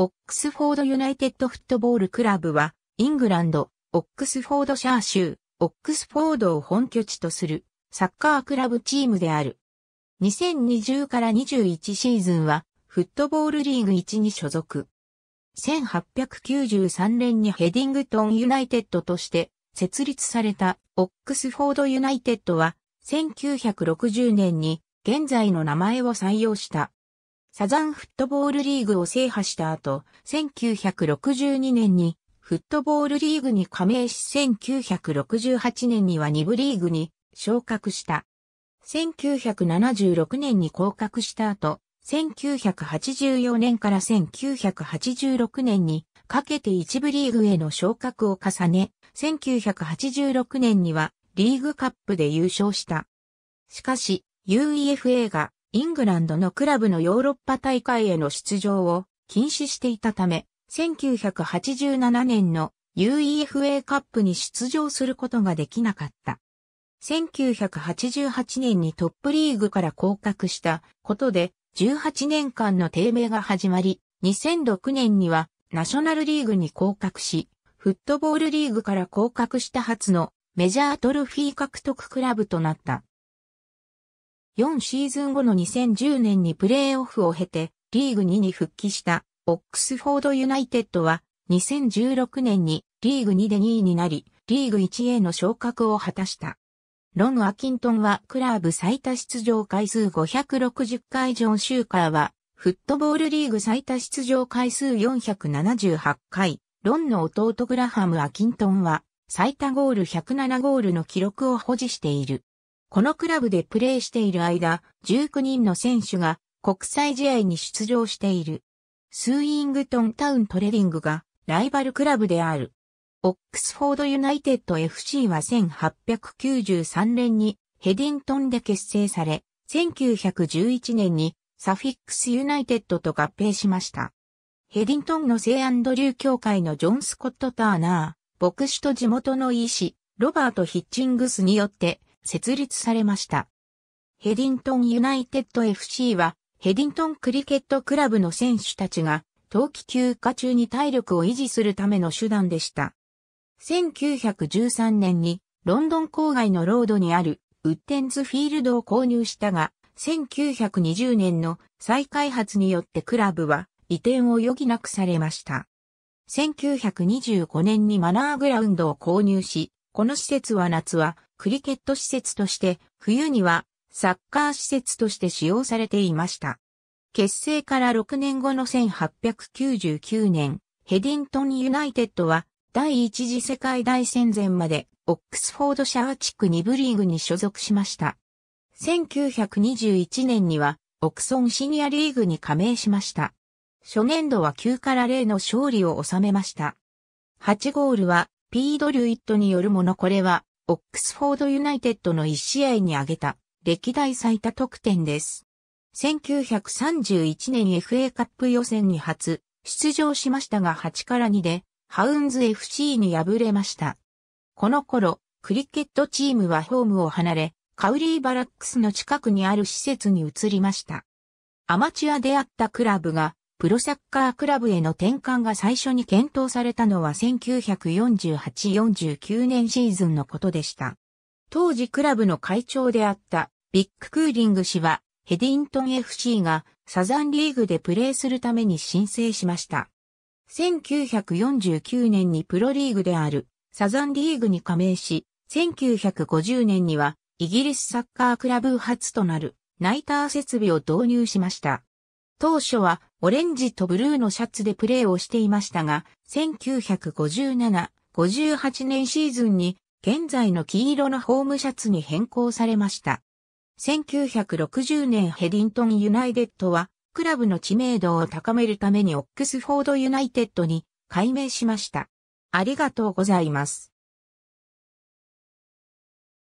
オックスフォードユナイテッドフットボールクラブは、イングランド、オックスフォードシャー州、オックスフォードを本拠地とする、サッカークラブチームである。2020から21シーズンは、フットボールリーグ1に所属。1893年にヘディングトンユナイテッドとして設立されたオックスフォードユナイテッドは1960年に現在の名前を採用した。サザンフットボールリーグを制覇した後、1962年にフットボールリーグに加盟し1968年には2部リーグに昇格した。1976年に降格した後、1984年から1986年にかけて一部リーグへの昇格を重ね、1986年にはリーグカップで優勝した。しかし、UEFA がイングランドのクラブのヨーロッパ大会への出場を禁止していたため、1987年の UEFA カップに出場することができなかった。1988年にトップリーグから降格したことで18年間の低迷が始まり、2006年にはナショナルリーグに降格し、フットボールリーグから降格した初のメジャートロフィー獲得クラブとなった。4シーズン後の2010年にプレーオフを経てリーグ2に復帰したオックスフォードユナイテッドは2016年にリーグ2で2位になり、リーグ1への昇格を果たした。ロン・アキントンはクラブ最多出場回数560回ジョン・シューカーはフットボールリーグ最多出場回数478回。ロンの弟グラハム・アキントンは最多ゴール107ゴールの記録を保持している。このクラブでプレーしている間、19人の選手が国際試合に出場している。スーイングトンタウントレディングがライバルクラブである。オックスフォードユナイテッド FC は1893年にヘディントンで結成され、1911年にサフィックスユナイテッドと合併しました。ヘディントンの聖アンドリュー協会のジョン・スコット・ターナー、牧師と地元の医師、ロバート・ヒッチングスによって設立されました。ヘディントンユナイテッド FC は、ヘディントンクリケットクラブの選手たちが、冬季休暇中に体力を維持するための手段でした。1913年に、ロンドン郊外のロードにある、ウッテンズフィールドを購入したが、1920年の再開発によってクラブは移転を余儀なくされました。1925年にマナーグラウンドを購入し、この施設は夏はクリケット施設として、冬にはサッカー施設として使用されていました。結成から6年後の1899年、ヘディントンユナイテッドは第一次世界大戦前までオックスフォードシャー地区2部リーグに所属しました。1921年にはオクソンシニアリーグに加盟しました。初年度は9から0の勝利を収めました。8ゴールはピード・リュイットによるものこれはオックスフォードユナイテッドの1試合に挙げた歴代最多得点です。1931年 FA カップ予選に初出場しましたが8から2でハウンズ FC に敗れました。この頃、クリケットチームはホームを離れ、カウリーバラックスの近くにある施設に移りました。アマチュアであったクラブがプロサッカークラブへの転換が最初に検討されたのは1948-49年シーズンのことでした。当時クラブの会長であったビッグクーリング氏はヘディントン FC がサザンリーグでプレーするために申請しました。1949年にプロリーグであるサザンリーグに加盟し、1950年にはイギリスサッカークラブ初となるナイター設備を導入しました。当初はオレンジとブルーのシャツでプレーをしていましたが、1957、58年シーズンに現在の黄色のホームシャツに変更されました。1960年ヘディントンユナイテッドは、クラブの知名度を高めるためにオックスフォードユナイテッドに改名しました。ありがとうございます。